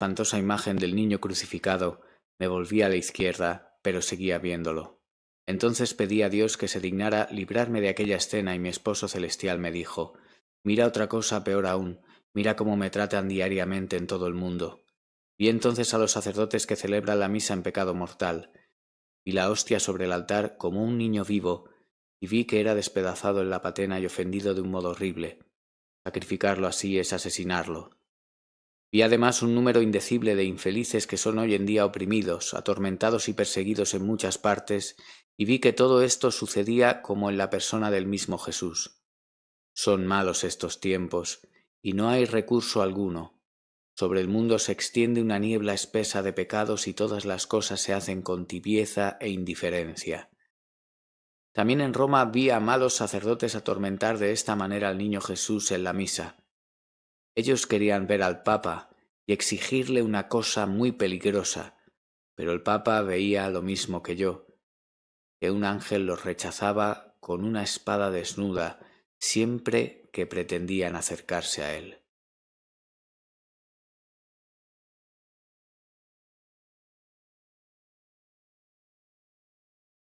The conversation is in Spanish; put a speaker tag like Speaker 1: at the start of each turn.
Speaker 1: espantosa imagen del niño crucificado, me volví a la izquierda, pero seguía viéndolo. Entonces pedí a Dios que se dignara librarme de aquella escena y mi esposo celestial me dijo, Mira otra cosa peor aún, mira cómo me tratan diariamente en todo el mundo. Vi entonces a los sacerdotes que celebran la misa en pecado mortal, y la hostia sobre el altar como un niño vivo, y vi que era despedazado en la patena y ofendido de un modo horrible. Sacrificarlo así es asesinarlo. Vi además un número indecible de infelices que son hoy en día oprimidos, atormentados y perseguidos en muchas partes, y vi que todo esto sucedía como en la persona del mismo Jesús. Son malos estos tiempos, y no hay recurso alguno. Sobre el mundo se extiende una niebla espesa de pecados y todas las cosas se hacen con tibieza e indiferencia. También en Roma vi a malos sacerdotes atormentar de esta manera al niño Jesús en la misa ellos querían ver al Papa y exigirle una cosa muy peligrosa, pero el Papa veía lo mismo que yo, que un ángel los rechazaba con una espada desnuda siempre que pretendían acercarse a él.